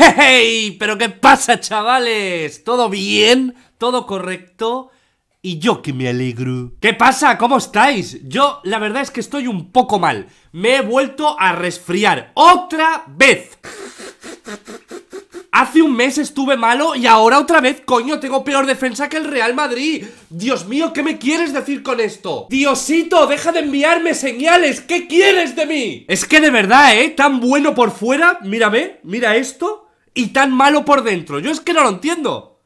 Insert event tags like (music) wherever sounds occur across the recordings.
¡Hey! ¿Pero qué pasa, chavales? ¿Todo bien? ¿Todo correcto? Y yo que me alegro. ¿Qué pasa? ¿Cómo estáis? Yo, la verdad es que estoy un poco mal. Me he vuelto a resfriar. ¡Otra vez! Hace un mes estuve malo y ahora otra vez, coño, tengo peor defensa que el Real Madrid. Dios mío, ¿qué me quieres decir con esto? Diosito, deja de enviarme señales. ¿Qué quieres de mí? Es que de verdad, ¿eh? Tan bueno por fuera. Mírame, mira esto y tan malo por dentro? Yo es que no lo entiendo.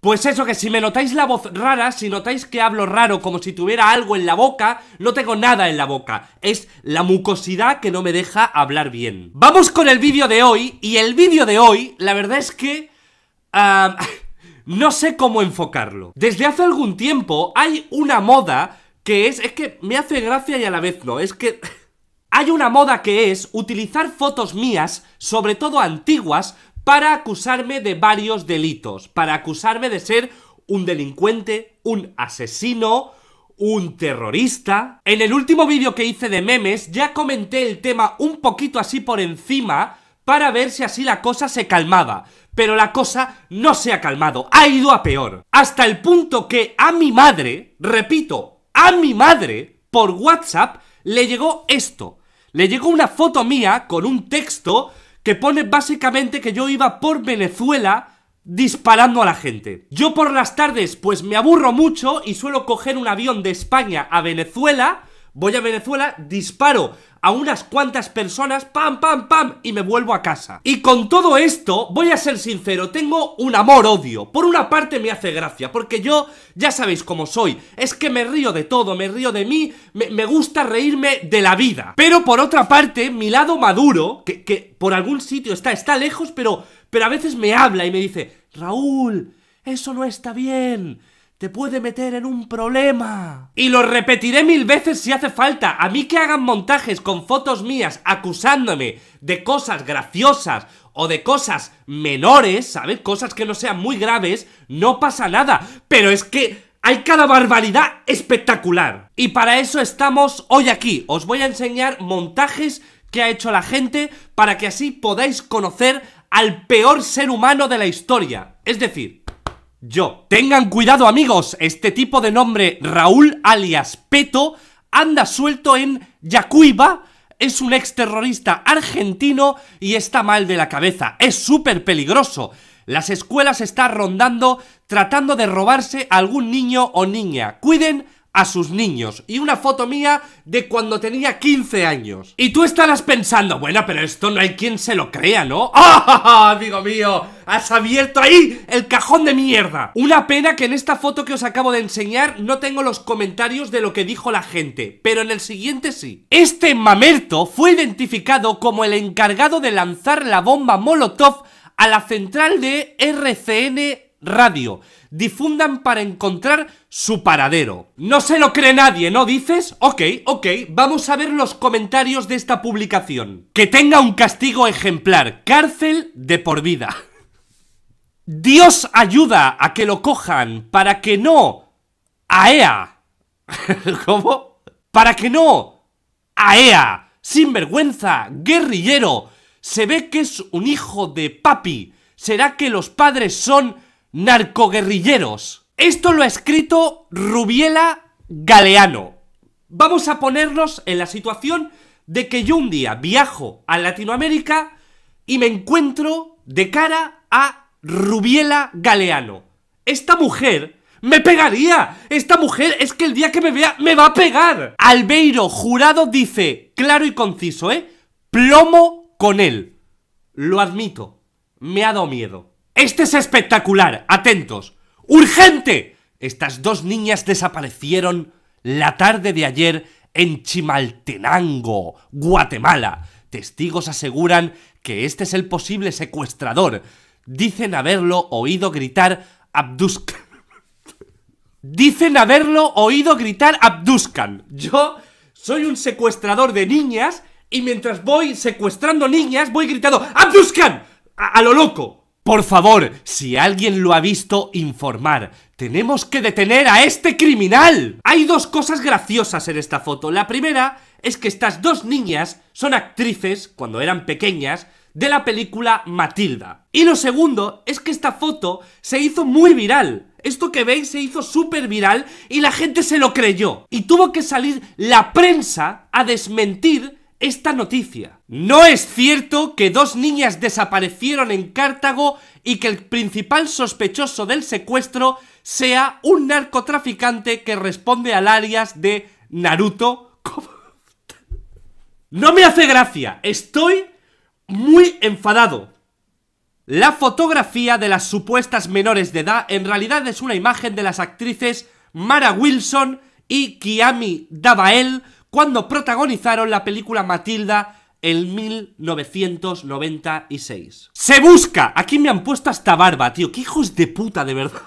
Pues eso, que si me notáis la voz rara, si notáis que hablo raro, como si tuviera algo en la boca, no tengo nada en la boca. Es la mucosidad que no me deja hablar bien. Vamos con el vídeo de hoy, y el vídeo de hoy, la verdad es que... Ah, (laughs) no sé cómo enfocarlo. Desde hace algún tiempo hay una moda que es... Es que me hace gracia y a la vez no, es que... (laughs) Hay una moda que es utilizar fotos mías, sobre todo antiguas, para acusarme de varios delitos, para acusarme de ser un delincuente, un asesino, un terrorista. En el último vídeo que hice de memes ya comenté el tema un poquito así por encima para ver si así la cosa se calmaba. Pero la cosa no se ha calmado, ha ido a peor. Hasta el punto que a mi madre, repito, a mi madre, por WhatsApp, le llegó esto le llegó una foto mía con un texto que pone básicamente que yo iba por Venezuela disparando a la gente. Yo por las tardes pues me aburro mucho y suelo coger un avión de España a Venezuela Voy a Venezuela, disparo a unas cuantas personas, pam, pam, pam, y me vuelvo a casa. Y con todo esto, voy a ser sincero, tengo un amor-odio. Por una parte me hace gracia, porque yo, ya sabéis cómo soy, es que me río de todo, me río de mí, me, gusta reírme de la vida. Pero por otra parte, mi lado maduro, que, por algún sitio está, está lejos, pero, pero a veces me habla y me dice, Raúl, eso no está bien te puede meter en un problema. Y lo repetiré mil veces si hace falta. A mí que hagan montajes con fotos mías acusándome de cosas graciosas o de cosas menores, ¿sabes? Cosas que no sean muy graves, no pasa nada. Pero es que hay cada barbaridad espectacular. Y para eso estamos hoy aquí. Os voy a enseñar montajes que ha hecho la gente para que así podáis conocer al peor ser humano de la historia. Es decir, yo. Tengan cuidado amigos, este tipo de nombre Raúl alias Peto anda suelto en Yacuiba, es un exterrorista argentino y está mal de la cabeza, es súper peligroso. Las escuelas están rondando tratando de robarse a algún niño o niña. Cuiden a sus niños y una foto mía de cuando tenía 15 años. Y tú estarás pensando, bueno, pero esto no hay quien se lo crea, ¿no? (laughs) ¡Ah, ¡Oh, amigo mío! ¡Has abierto ahí el cajón de mierda! Una pena que en esta foto que os acabo de enseñar no tengo los comentarios de lo que dijo la gente, pero en el siguiente sí. Este mamerto fue identificado como el encargado de lanzar la bomba Molotov a la central de RCN radio. Difundan para encontrar su paradero. No se lo cree nadie, ¿no dices? Ok, ok, vamos a ver los comentarios de esta publicación. Que tenga un castigo ejemplar, cárcel de por vida. Dios ayuda a que lo cojan para que no... AEA. (laughs) ¿Cómo? Para que no... AEA. sin vergüenza guerrillero. Se ve que es un hijo de papi. ¿Será que los padres son narcoguerrilleros. Esto lo ha escrito Rubiela Galeano. Vamos a ponernos en la situación de que yo un día viajo a Latinoamérica y me encuentro de cara a Rubiela Galeano. Esta mujer me pegaría. Esta mujer es que el día que me vea me va a pegar. Albeiro Jurado dice, claro y conciso, ¿eh? Plomo con él. Lo admito, me ha dado miedo. Este es espectacular, atentos. ¡Urgente! Estas dos niñas desaparecieron la tarde de ayer en Chimaltenango, Guatemala. Testigos aseguran que este es el posible secuestrador. Dicen haberlo oído gritar Abduscan. (laughs) Dicen haberlo oído gritar Abduscan. Yo soy un secuestrador de niñas y mientras voy secuestrando niñas voy gritando ¡Abduscan! a lo loco. Por favor, si alguien lo ha visto, informar. Tenemos que detener a este criminal. Hay dos cosas graciosas en esta foto. La primera es que estas dos niñas son actrices, cuando eran pequeñas, de la película Matilda. Y lo segundo es que esta foto se hizo muy viral. Esto que veis se hizo súper viral y la gente se lo creyó. Y tuvo que salir la prensa a desmentir esta noticia. No es cierto que dos niñas desaparecieron en Cartago y que el principal sospechoso del secuestro sea un narcotraficante que responde al alias de Naruto. (laughs) No me hace gracia, estoy muy enfadado. La fotografía de las supuestas menores de edad en realidad es una imagen de las actrices Mara Wilson y Kiami Dabael cuando protagonizaron la película Matilda en 1996. ¡Se busca! Aquí me han puesto hasta barba, tío. ¡Qué hijos de puta, de verdad!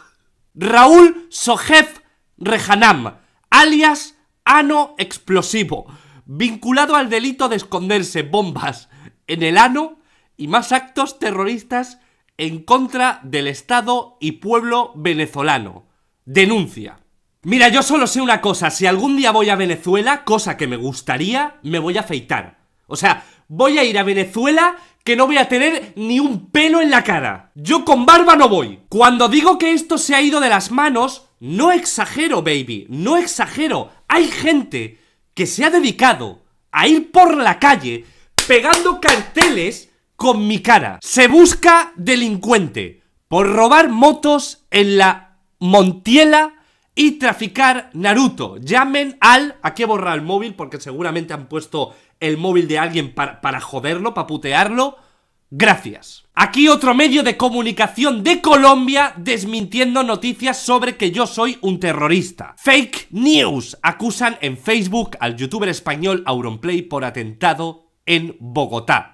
Raúl Sojef Rehanam, alias Ano Explosivo, vinculado al delito de esconderse bombas en el ano y más actos terroristas en contra del Estado y pueblo venezolano. Denuncia. Mira, yo solo sé una cosa, si algún día voy a Venezuela, cosa que me gustaría, me voy a afeitar. O sea, voy a ir a Venezuela que no voy a tener ni un pelo en la cara. Yo con barba no voy. Cuando digo que esto se ha ido de las manos, no exagero, baby, no exagero. Hay gente que se ha dedicado a ir por la calle pegando carteles con mi cara. Se busca delincuente por robar motos en la Montiela y traficar Naruto. Llamen al... Aquí he borrado el móvil porque seguramente han puesto el móvil de alguien para, para joderlo, para putearlo. Gracias. Aquí otro medio de comunicación de Colombia desmintiendo noticias sobre que yo soy un terrorista. Fake news. Acusan en Facebook al youtuber español Auronplay por atentado en Bogotá.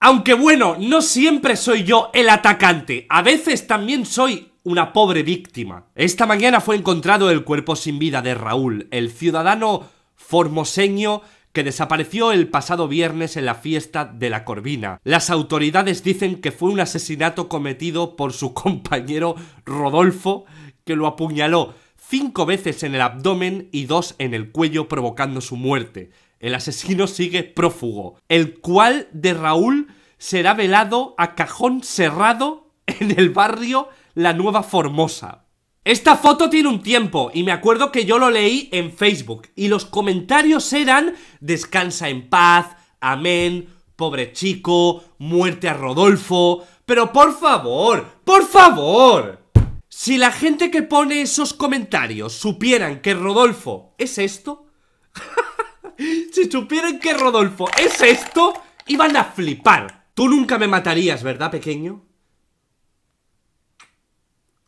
Aunque bueno, no siempre soy yo el atacante. A veces también soy una pobre víctima. Esta mañana fue encontrado el cuerpo sin vida de Raúl, el ciudadano formoseño que desapareció el pasado viernes en la fiesta de la Corvina. Las autoridades dicen que fue un asesinato cometido por su (laughs) compañero Rodolfo, que lo apuñaló cinco veces en el abdomen y dos en el cuello provocando su muerte. El asesino sigue prófugo, el cual de Raúl será velado a cajón cerrado (laughs) en el barrio la nueva Formosa. Esta foto tiene un tiempo y me acuerdo que yo lo leí en Facebook y los comentarios eran descansa en paz, amén, pobre chico, muerte a Rodolfo, pero por favor, por favor. Si la gente que pone esos comentarios supieran que Rodolfo es esto, (laughs) si supieran que Rodolfo es esto, iban a flipar. Tú nunca me matarías, ¿verdad, pequeño?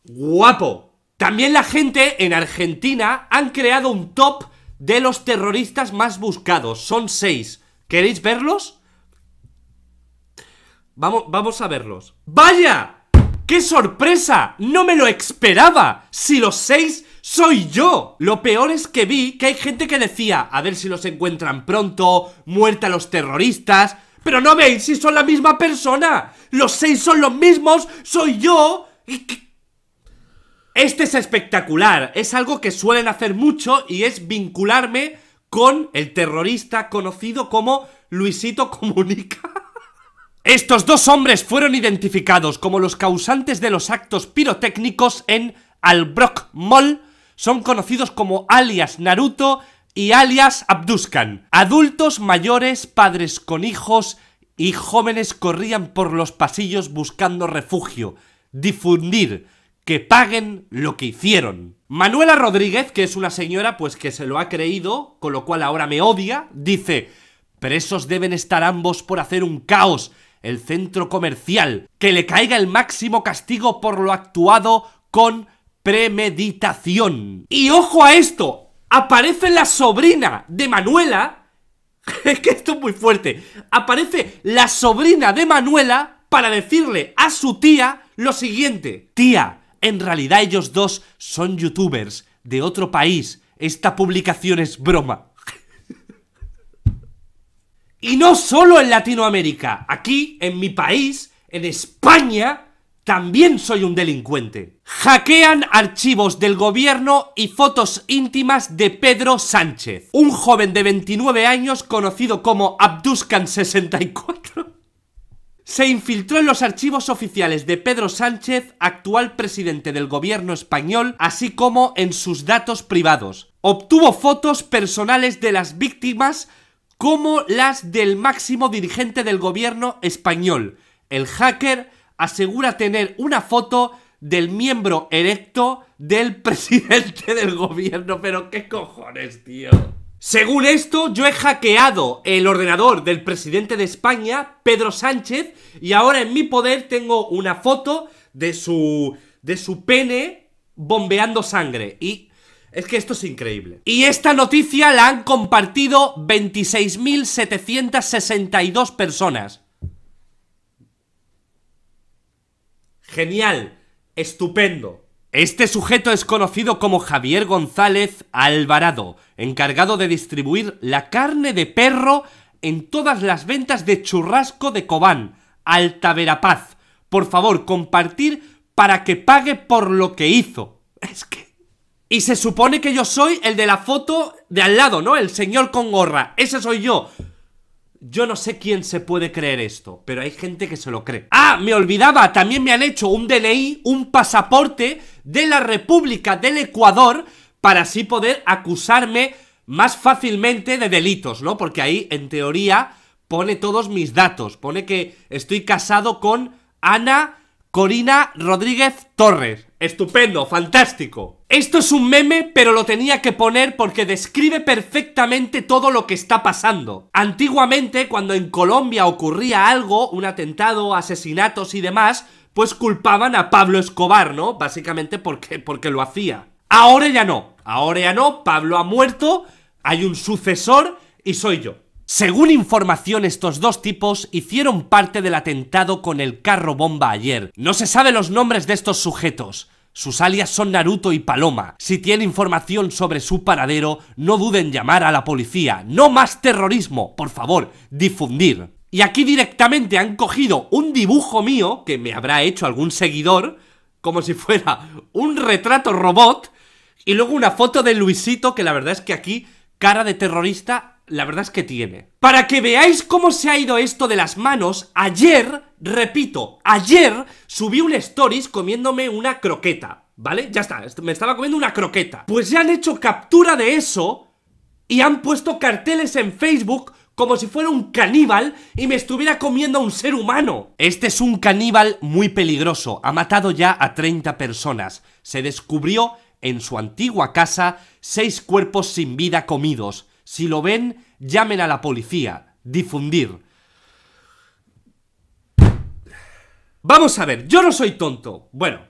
guapo. También la gente en Argentina han creado un top de los terroristas más buscados. Son seis. ¿Queréis verlos? Vamos, vamos a verlos. ¡Vaya! ¡Qué sorpresa! ¡No me lo esperaba! Si los seis soy yo. Lo peor es que vi que hay gente que decía, a ver si los encuentran pronto, muerta los terroristas. Pero no veis si son la misma persona. Los seis son los mismos, soy yo. ¿Y este es espectacular, es algo que suelen hacer mucho y es vincularme con el terrorista conocido como Luisito Comunica. (laughs) Estos dos hombres fueron identificados como los causantes de los actos pirotécnicos en Albrock Mall, son conocidos como alias Naruto y alias Abduskan. Adultos mayores, padres con hijos y jóvenes corrían por los pasillos buscando refugio, difundir, que paguen lo que hicieron. Manuela Rodríguez, que es una señora pues que se lo ha creído, con lo cual ahora me odia, dice, presos deben estar ambos por hacer un caos, el centro comercial, que le caiga el máximo castigo por lo actuado con premeditación. Y ojo a esto, aparece la sobrina de Manuela, (laughs) es que esto es muy fuerte, aparece la sobrina de Manuela para decirle a su tía lo siguiente, tía, en realidad ellos dos son youtubers de otro país. Esta publicación es broma. y no solo en Latinoamérica. Aquí, en mi país, en España, también soy un delincuente. Hackean archivos del gobierno y fotos íntimas de Pedro Sánchez, un joven de 29 años conocido como Abduscan64 se infiltró en los archivos oficiales de Pedro Sánchez, actual presidente del gobierno español, así como en sus datos privados. Obtuvo fotos personales de las víctimas como las del máximo dirigente del gobierno español. El hacker asegura tener una foto del miembro electo del (laughs) presidente del gobierno. Pero qué cojones, tío. Según esto, yo he hackeado el ordenador del presidente de España, Pedro Sánchez, y ahora en mi poder tengo una foto de su de su pene bombeando sangre y es que esto es increíble. Y esta noticia la han compartido 26.762 personas. Genial, estupendo. Este sujeto es conocido como Javier González Alvarado, encargado de distribuir la carne de perro en todas las ventas de churrasco de Cobán, Alta Verapaz. Por favor, compartir para que pague por lo que hizo. Es que... Y se supone que yo soy el de la foto de al lado, ¿no? El señor con gorra. Ese soy yo. Yo no sé quién se puede creer esto, pero hay gente que se lo cree. ¡Ah! Me olvidaba, también me han hecho un DNI, un pasaporte de la República del Ecuador para así poder acusarme más fácilmente de delitos, ¿no? Porque ahí, en teoría, pone todos mis datos. Pone que estoy casado con Ana Corina Rodríguez Torres. Estupendo, fantástico. Esto es un meme, pero lo tenía que poner porque describe perfectamente todo lo que está pasando. Antiguamente, cuando en Colombia ocurría algo, un atentado, asesinatos y demás, pues culpaban a Pablo Escobar, ¿no? Básicamente porque, porque lo hacía. Ahora ya no, ahora ya no, Pablo ha muerto, hay un sucesor y soy yo. Según información, estos dos tipos hicieron parte del atentado con el carro bomba ayer. No se sabe los nombres de estos sujetos. Sus alias son Naruto y Paloma. Si tiene información sobre su paradero, no duden en llamar a la policía. No más terrorismo, por favor, difundir. Y aquí directamente han cogido un dibujo mío, que me habrá hecho algún seguidor, como si fuera un retrato robot, y luego una foto de Luisito, que la verdad es que aquí cara de terrorista la verdad es que tiene. Para que veáis cómo se ha ido esto de las manos, ayer, repito, ayer subí un stories comiéndome una croqueta, ¿vale? Ya está, me estaba comiendo una croqueta. Pues ya han hecho captura de eso y han puesto carteles en Facebook como si fuera un caníbal y me estuviera comiendo a un ser humano. Este es un caníbal muy peligroso, ha matado ya a 30 personas. Se descubrió en su antigua casa seis cuerpos sin vida comidos si lo ven, llamen a la policía. Difundir. Vamos a ver, yo no soy tonto. Bueno,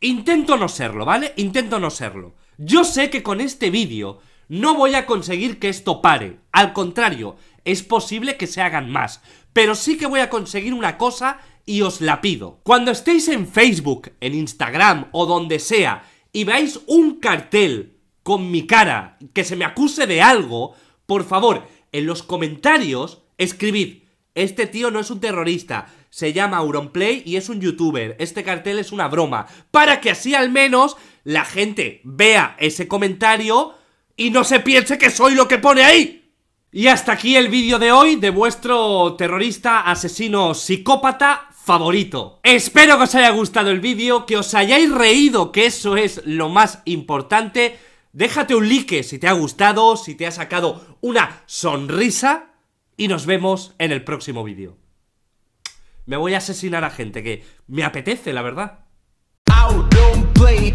intento no serlo, ¿vale? Intento no serlo. Yo sé que con este vídeo no voy a conseguir que esto pare. Al contrario, es posible que se hagan más. Pero sí que voy a conseguir una cosa y os la pido. Cuando estéis en Facebook, en Instagram o donde sea y veáis un cartel con mi cara, que se me acuse de algo, por favor, en los comentarios escribid, este tío no es un terrorista, se llama Auronplay y es un youtuber, este cartel es una broma, para que así al menos la gente vea ese comentario y no se piense que soy lo que pone ahí. Y hasta aquí el vídeo de hoy de vuestro terrorista, asesino, psicópata favorito. Espero que os haya gustado el vídeo, que os hayáis reído, que eso es lo más importante. Déjate un like si te ha gustado, si te ha sacado una sonrisa y nos vemos en el próximo vídeo. Me voy a asesinar a gente que me apetece, la verdad. Eh,